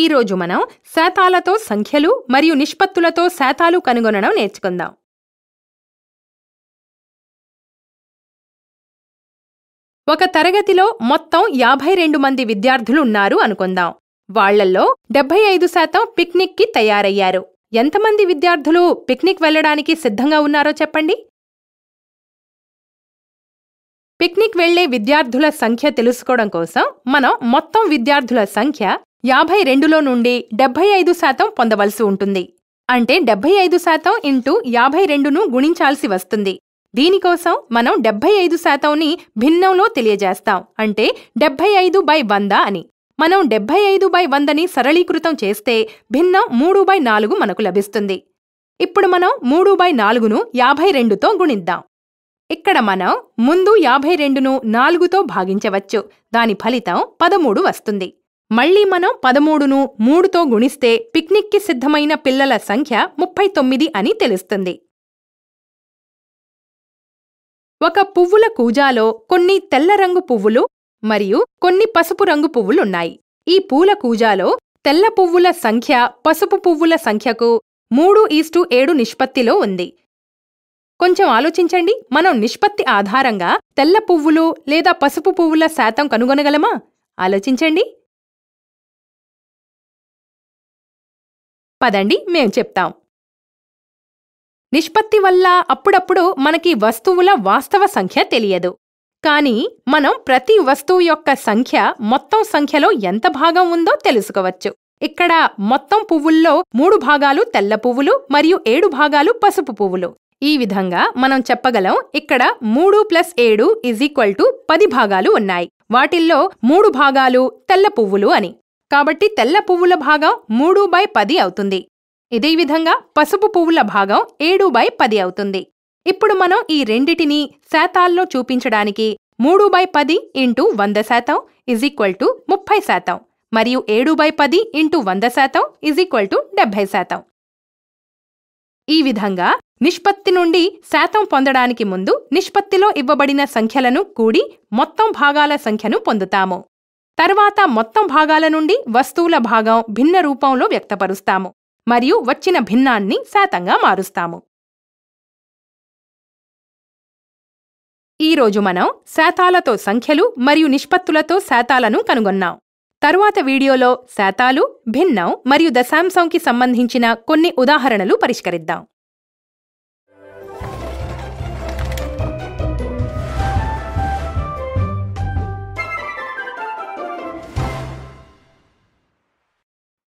ఈరోజు మనం శాతాలతో సంఖ్యలు మరియు నిష్పత్తులతో శాతాలు కనుగొనడం నేర్చుకుందాం ఒక తరగతిలో మొత్తం యాభై రెండు మంది విద్యార్థులు ఉన్నారు అనుకుందాం వాళ్లల్లో డెబ్బై ఐదు శాతం పిక్నిక్కి తయారయ్యారు ఎంతమంది విద్యార్థులు పిక్నిక్ వెళ్లడానికి సిద్ధంగా ఉన్నారో చెప్పండి పిక్నిక్ వెళ్లే విద్యార్థుల సంఖ్య తెలుసుకోవడం కోసం మనం మొత్తం విద్యార్థుల సంఖ్య యాభై రెండులో నుండి డెబ్బై ఐదు శాతం పొందవలసి ఉంటుంది అంటే డెబ్బై ఐదు శాతం ఇంటూ యాభై రెండును గుణించాల్సి వస్తుంది దీనికోసం మనం డెబ్బై ఐదు శాతంని భిన్నంలో తెలియజేస్తాం అంటే డెబ్బై ఐదు బై వంద అని మనం డెబ్బై ఐదు బై వందని సరళీకృతం చేస్తే భిన్నం మూడు బై నాలుగు మనకు లభిస్తుంది ఇప్పుడు మనం మూడు బై నాలుగును యాభై రెండుతో గుణిద్దాం ఇక్కడ మనం ముందు యాభై రెండును నాలుగుతో భాగించవచ్చు దాని ఫలితం పదమూడు వస్తుంది మళ్లీ మనం పదమూడును మూడుతో గుణిస్తే పిక్నిక్కి సిద్ధమైన పిల్లల సంఖ్య ముప్పై తొమ్మిది అని తెలుస్తుంది ఒక పువ్వుల కూజాలో కొన్ని తెల్ల రంగు పువ్వులు మరియు కొన్ని పసుపు రంగు పువ్వులున్నాయి ఈ పూల కూజాలో తెల్ల పువ్వుల సంఖ్య పసుపు పువ్వుల సంఖ్యకు మూడు ఈస్టు ఏడు నిష్పత్తిలో ఉంది కొంచెం ఆలోచించండి మనం నిష్పత్తి ఆధారంగా తెల్ల పువ్వులు లేదా పసుపు పువ్వుల శాతం కనుగొనగలమా ఆలోచించండి పదండి మేం చెప్తాం నిష్పత్తి వల్ల అప్పుడప్పుడు మనకి వస్తువుల వాస్తవ సంఖ్య తెలియదు కానీ మనం ప్రతి వస్తువు యొక్క సంఖ్య మొత్తం సంఖ్యలో ఎంత భాగం ఉందో తెలుసుకోవచ్చు ఇక్కడ మొత్తం పువ్వుల్లో మూడు భాగాలు తెల్ల పువ్వులు మరియు ఏడు భాగాలు పసుపు పువ్వులు ఈ విధంగా మనం చెప్పగలం ఇక్కడ మూడు ప్లస్ ఏడు ఈజ్ ఈక్వల్ టు పది భాగాలు ఉన్నాయి వాటిల్లో మూడు భాగాలు తెల్ల పువ్వులు అని కాబట్టి తెల్ల పువ్వుల భాగం మూడు బై పది అవుతుంది ఇదే విధంగా పసుపు పువ్వుల భాగం ఏడు బై పది అవుతుంది ఇప్పుడు మనం ఈ రెండిటినీ శాతాల్లో చూపించడానికి మూడు బై పది ఇంటూ వంద శాతం ఇజ్ ఈక్వల్ టు ముప్పై శాతం మరియు ఏడు బై పది ఇంటూ వంద శాతం ఇజ్ ఈక్వల్ టు డెబ్బై శాతం ఈ విధంగా నిష్పత్తి నుండి శాతం పొందడానికి ముందు నిష్పత్తిలో ఇవ్వబడిన సంఖ్యలను కూడి మొత్తం భాగాల సంఖ్యను పొందుతాము తర్వాత మొత్తం భాగాల నుండి వస్తువుల భాగం భిన్న రూపంలో వ్యక్తపరుస్తాము మరియు వచ్చిన భిన్నాన్ని శాతంగా మారుస్తాము ఈరోజు మనం శాతాలతో సంఖ్యలు మరియు నిష్పత్తులతో శాతాలను కనుగొన్నాం తరువాత వీడియోలో శాతాలు భిన్నం మరియు దశాంశంకి సంబంధించిన కొన్ని ఉదాహరణలు పరిష్కరిద్దాం